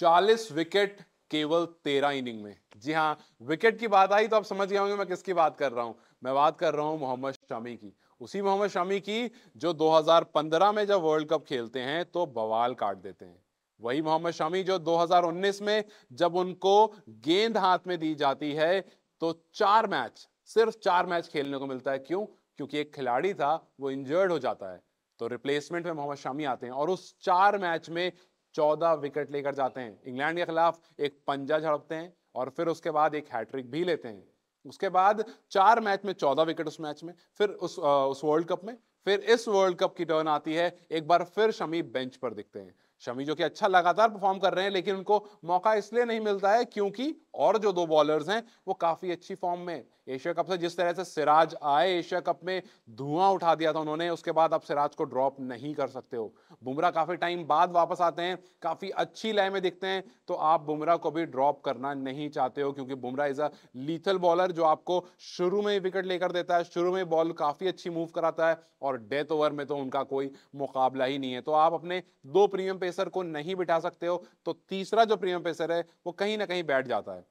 चालीस विकेट केवल तेरह इनिंग में जी हाँ विकेट की बात आई तो आप समझ गए होंगे मैं किसकी बात कर रहा हूं मैं बात कर रहा हूँ मोहम्मद शमी की उसी मोहम्मद शमी की जो 2015 में जब वर्ल्ड कप खेलते हैं तो बवाल काट देते हैं वही मोहम्मद शमी जो 2019 में जब उनको गेंद हाथ में दी जाती है तो चार मैच सिर्फ चार मैच खेलने को मिलता है क्यों क्योंकि एक खिलाड़ी था वो इंजर्ड हो जाता है तो रिप्लेसमेंट में मोहम्मद शमी आते हैं और उस चार मैच में चौदह विकेट लेकर जाते हैं इंग्लैंड के खिलाफ एक पंजा झड़पते हैं और फिर उसके बाद एक हैट्रिक भी लेते हैं उसके बाद चार मैच में चौदह विकेट उस मैच में फिर उस आ, उस वर्ल्ड कप में फिर इस वर्ल्ड कप की टर्न आती है एक बार फिर शमी बेंच पर दिखते हैं शमी जो कि अच्छा लगातार परफॉर्म कर रहे हैं लेकिन उनको मौका इसलिए नहीं मिलता है क्योंकि और जो दो बॉलर्स हैं वो काफ़ी अच्छी फॉर्म में एशिया कप से जिस तरह से सिराज आए एशिया कप में धुआं उठा दिया था उन्होंने उसके बाद आप सिराज को ड्रॉप नहीं कर सकते हो बुमराह काफ़ी टाइम बाद वापस आते हैं काफ़ी अच्छी लय में दिखते हैं तो आप बुमराह को भी ड्रॉप करना नहीं चाहते हो क्योंकि Bumrah is a lethal bowler जो आपको शुरू में विकेट लेकर देता है शुरू में बॉल काफ़ी अच्छी मूव कराता है और डेथ ओवर में तो उनका कोई मुकाबला ही नहीं है तो आप अपने दो प्रीमियम पेसर को नहीं बिठा सकते हो तो तीसरा जो प्रीमियम पेसर है वो कहीं ना कहीं बैठ जाता है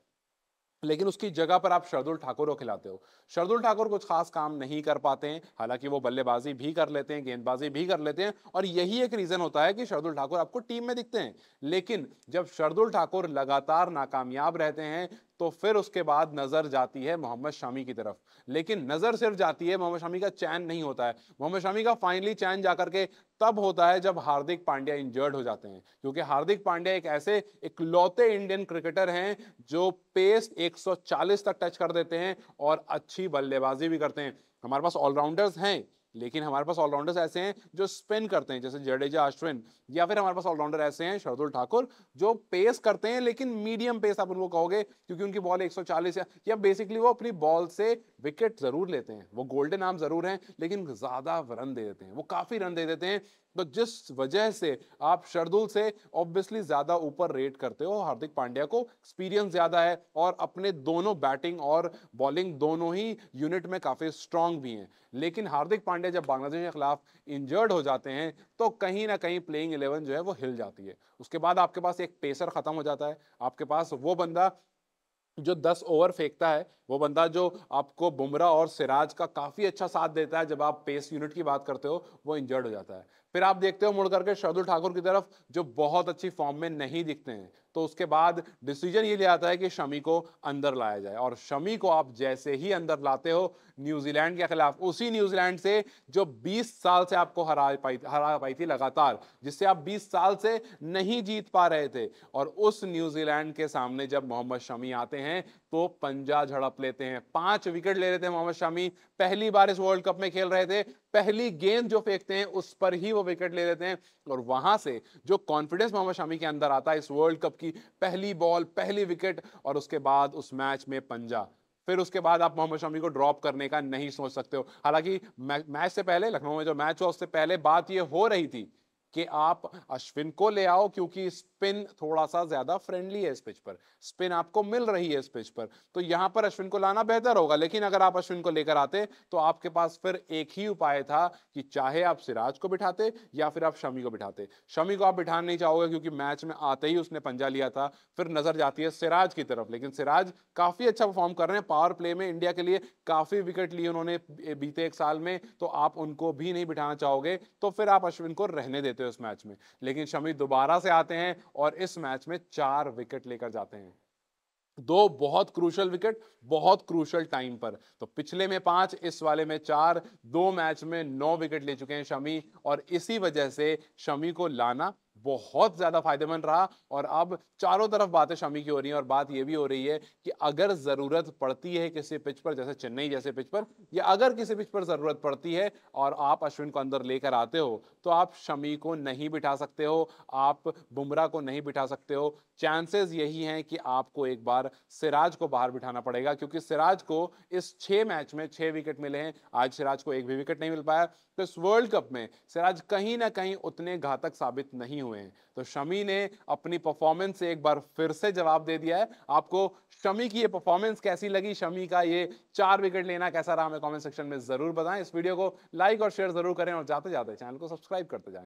लेकिन उसकी जगह पर आप शरदुल ठाकुर को खिलाते हो शरदुल ठाकुर कुछ खास काम नहीं कर पाते हैं हालांकि वो बल्लेबाजी भी कर लेते हैं गेंदबाजी भी कर लेते हैं और यही एक रीज़न होता है कि शरदुल ठाकुर आपको टीम में दिखते हैं लेकिन जब शरदुल ठाकुर लगातार नाकामयाब रहते हैं तो फिर उसके बाद नज़र जाती है मोहम्मद शामी की तरफ लेकिन नज़र सिर्फ जाती है मोहम्मद शामी का चैन नहीं होता है मोहम्मद शामी का फाइनली चैन जा करके तब होता है जब हार्दिक पांड्या इंजर्ड हो जाते हैं क्योंकि हार्दिक पांड्या एक ऐसे इकलौते इंडियन क्रिकेटर हैं जो पेस 140 तक टच कर देते हैं और अच्छी बल्लेबाजी भी करते हैं हमारे पास ऑलराउंडर्स हैं लेकिन हमारे पास ऑलराउंडर्स ऐसे हैं जो स्पिन करते हैं जैसे जडेजा अश्विन या फिर हमारे पास ऑलराउंडर ऐसे हैं शरदुल ठाकुर जो पेस करते हैं लेकिन मीडियम पेस आप उनको कहोगे क्योंकि उनकी बॉल 140 या, या बेसिकली वो अपनी बॉल से विकेट जरूर लेते हैं वो गोल्डन आर्म जरूर हैं लेकिन ज़्यादा रन दे देते हैं वो काफ़ी रन दे देते हैं तो जिस वजह से आप शर्दुल से ऑब्वियसली ज्यादा ऊपर रेट करते हो हार्दिक पांड्या को एक्सपीरियंस ज्यादा है और अपने दोनों बैटिंग और बॉलिंग दोनों ही यूनिट में काफी स्ट्रांग भी हैं लेकिन हार्दिक पांड्या जब बांग्लादेश के खिलाफ इंजर्ड हो जाते हैं तो कहीं ना कहीं प्लेइंग इलेवन जो है वो हिल जाती है उसके बाद आपके पास एक पेसर खत्म हो जाता है आपके पास वो बंदा जो दस ओवर फेंकता है वो बंदा जो आपको बुमराह और सिराज का काफ़ी अच्छा साथ देता है जब आप पेस यूनिट की बात करते हो वो इंजर्ड हो जाता है फिर आप देखते हो मुड़ करके शार्दुल ठाकुर की तरफ जो बहुत अच्छी फॉर्म में नहीं दिखते हैं तो उसके बाद डिसीजन ये लिया जाता है कि शमी को अंदर लाया जाए और शमी को आप जैसे ही अंदर लाते हो न्यूजीलैंड के खिलाफ उसी न्यूजीलैंड से जो 20 साल से आपको हरा पाई हरा पाई थी लगातार जिससे आप 20 साल से नहीं जीत पा रहे थे और उस न्यूजीलैंड के सामने जब मोहम्मद शमी आते हैं तो पंजा झड़प लेते हैं पांच विकेट ले रहे थे मोहम्मद शमी पहली बार इस वर्ल्ड कप में खेल रहे थे पहली गेंद जो फेंकते हैं उस पर ही वो विकेट ले लेते हैं और वहां से जो कॉन्फिडेंस मोहम्मद शमी के अंदर आता है इस वर्ल्ड कप की पहली बॉल पहली विकेट और उसके बाद उस मैच में पंजा फिर उसके बाद आप मोहम्मद शमी को ड्रॉप करने का नहीं सोच सकते हो हालांकि मैच से पहले लखनऊ में जो मैच हुआ उससे पहले बात यह हो रही थी कि आप अश्विन को ले आओ क्योंकि स्पिन थोड़ा सा ज्यादा फ्रेंडली है इस पिच पर स्पिन आपको मिल रही है इस पिच पर तो यहां पर अश्विन को लाना बेहतर होगा लेकिन अगर आप अश्विन को लेकर आते तो आपके पास फिर एक ही उपाय था कि चाहे आप सिराज को बिठाते या फिर आप शमी को बिठाते शमी को आप बिठाना नहीं चाहोगे क्योंकि मैच में आते ही उसने पंजा लिया था फिर नजर जाती है सिराज की तरफ लेकिन सिराज काफी अच्छा परफॉर्म कर रहे हैं पावर प्ले में इंडिया के लिए काफी विकेट लिए उन्होंने बीते एक साल में तो आप उनको भी नहीं बिठाना चाहोगे तो फिर आप अश्विन को रहने देते थे उस मैच में लेकिन शमी दोबारा से आते हैं और इस मैच में चार विकेट लेकर जाते हैं दो बहुत क्रूशल विकेट बहुत क्रूशल टाइम पर तो पिछले में पांच इस वाले में चार दो मैच में नौ विकेट ले चुके हैं शमी और इसी वजह से शमी को लाना बहुत ज़्यादा फायदेमंद रहा और अब चारों तरफ बातें शमी की हो रही हैं और बात यह भी हो रही है कि अगर ज़रूरत पड़ती है किसी पिच पर जैसे चेन्नई जैसे पिच पर या अगर किसी पिच पर ज़रूरत पड़ती है और आप अश्विन को अंदर लेकर आते हो तो आप शमी को नहीं बिठा सकते हो आप बुमराह को नहीं बिठा सकते हो चांसेस यही हैं कि आपको एक बार सिराज को बाहर बिठाना पड़ेगा क्योंकि सिराज को इस छः मैच में छः विकेट मिले हैं आज सिराज को एक भी विकेट नहीं मिल पाया तो इस वर्ल्ड कप में सिराज कहीं ना कहीं उतने घातक साबित नहीं हो हुए हैं तो शमी ने अपनी परफॉर्मेंस से एक बार फिर से जवाब दे दिया है आपको शमी की ये परफॉर्मेंस कैसी लगी शमी का ये चार विकेट लेना कैसा रहा हमें कमेंट सेक्शन में ज़रूर बताएं इस वीडियो को लाइक और शेयर ज़रूर करें और जाते जाते चैनल को सब्सक्राइब करते जाए